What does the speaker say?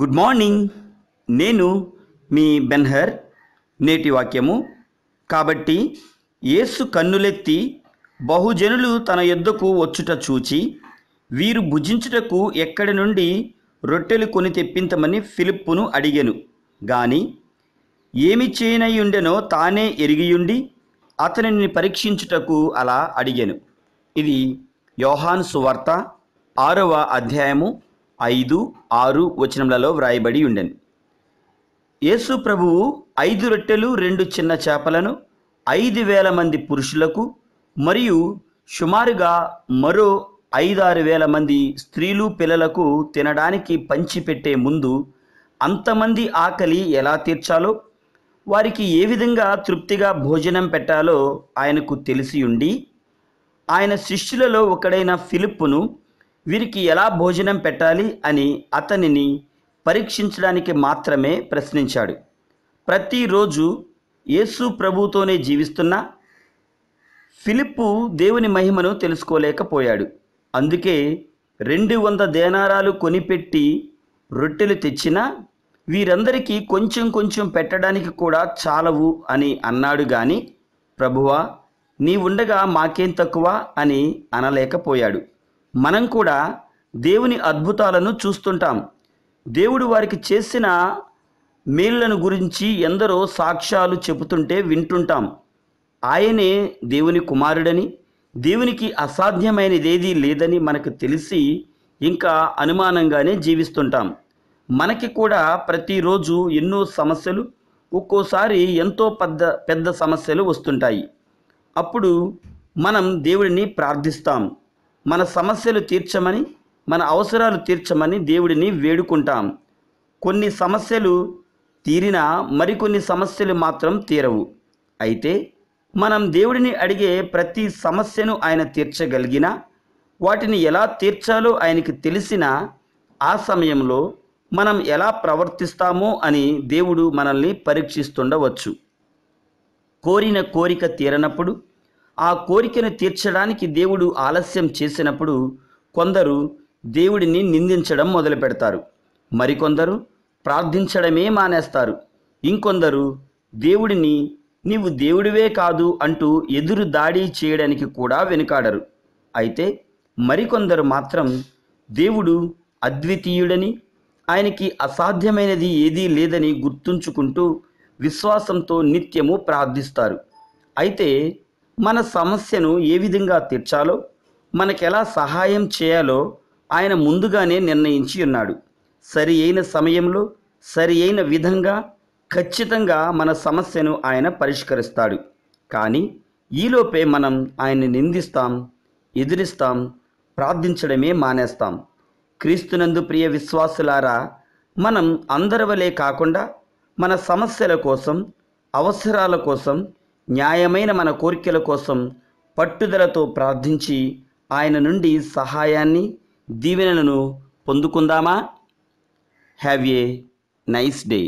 good morning నేను మీ Ben-Hur నేటి వాక్యము కాబట్టి ఏసు కన్నులెత్తి బహుజనులు తన యుద్ధకు వచ్చుట చూచి వీరు భుజించుటకు ఎక్కడి నుండి రొట్టెలు కొని తెప్పించమని ఫిలిప్పును అడిగాను గాని ఏమి చేయనయ్యుండెనో తానే ఎరిగియుండి అతనిని పరీక్షించుటకు అలా అడిగాను ఇది యోహాన్ సువార్త ఆరవ అధ్యాయము ఐదు ఆరు వచనములలో వ్రాయబడి ఉండెను యేసు ప్రభువు ఐదు రొట్టెలు రెండు చిన్న చేపలను ఐదు వేల మంది పురుషులకు మరియు సుమారుగా మరో ఐదారు వేల మంది స్త్రీలు పిల్లలకు తినడానికి పంచిపెట్టే ముందు అంతమంది ఆకలి ఎలా తీర్చాలో వారికి ఏ విధంగా తృప్తిగా భోజనం పెట్టాలో ఆయనకు తెలిసి ఉండి ఆయన శిష్యులలో ఒకడైన ఫిలిప్పును వీరికి ఎలా భోజనం పెట్టాలి అని అతనిని పరీక్షించడానికి మాత్రమే ప్రశ్నించాడు ప్రతిరోజు యేసు ప్రభుతోనే జీవిస్తున్న ఫిలిప్పు దేవుని మహిమను తెలుసుకోలేకపోయాడు అందుకే రెండు వంద దేనారాలు కొనిపెట్టి రొట్టెలు తెచ్చినా వీరందరికీ కొంచెం కొంచెం పెట్టడానికి కూడా చాలవు అని అన్నాడు గాని ప్రభువా నీ ఉండగా మాకేం తక్కువ అని అనలేకపోయాడు మనం కూడా దేవుని అద్భుతాలను చూస్తుంటాం దేవుడు వారికి చేసిన మేళ్లను గురించి ఎందరో సాక్ష్యాలు చెబుతుంటే వింటుంటాం ఆయనే దేవుని కుమారుడని దేవునికి అసాధ్యమైనదేదీ లేదని మనకు తెలిసి ఇంకా అనుమానంగానే జీవిస్తుంటాం మనకి కూడా ప్రతిరోజు ఎన్నో సమస్యలు ఒక్కోసారి ఎంతో పెద్ద పెద్ద సమస్యలు వస్తుంటాయి అప్పుడు మనం దేవుడిని ప్రార్థిస్తాం మన సమస్యలు తీర్చమని మన అవసరాలు తీర్చమని దేవుడిని వేడుకుంటాం కొన్ని సమస్యలు తీరినా మరికొన్ని సమస్యలు మాత్రం తీరవు అయితే మనం దేవుడిని అడిగే ప్రతి సమస్యను ఆయన తీర్చగలిగినా వాటిని ఎలా తీర్చాలో ఆయనకి తెలిసినా ఆ సమయంలో మనం ఎలా ప్రవర్తిస్తామో అని దేవుడు మనల్ని పరీక్షిస్తుండవచ్చు కోరిన కోరిక తీరనప్పుడు ఆ కోరికను తీర్చడానికి దేవుడు ఆలస్యం చేసినప్పుడు కొందరు దేవుడిని నిందించడం మొదలు పెడతారు మరికొందరు ప్రార్థించడమే మానేస్తారు ఇంకొందరు దేవుడిని నీవు దేవుడివే కాదు అంటూ ఎదురు దాడి చేయడానికి కూడా వెనుకాడరు అయితే మరికొందరు మాత్రం దేవుడు అద్వితీయుడని ఆయనకి అసాధ్యమైనది ఏదీ లేదని గుర్తుంచుకుంటూ విశ్వాసంతో నిత్యము ప్రార్థిస్తారు అయితే మన సమస్యను ఏ విధంగా తీర్చాలో మనకెలా సహాయం చేయాలో ఆయన ముందుగానే నిర్ణయించి ఉన్నాడు సరి అయిన సమయంలో సరి అయిన విధంగా ఖచ్చితంగా మన సమస్యను ఆయన పరిష్కరిస్తాడు కానీ ఈలోపే మనం ఆయన్ని నిందిస్తాం ఎదిరిస్తాం ప్రార్థించడమే మానేస్తాం క్రీస్తునందు ప్రియ విశ్వాసులారా మనం అందరివలే కాకుండా మన సమస్యల కోసం అవసరాల కోసం న్యాయమైన మన కోరికల కోసం పట్టుదలతో ప్రార్థించి ఆయన నుండి సహాయాన్ని దీవెనలను పొందుకుందామా హ్యావ్ ఏ నైస్ డే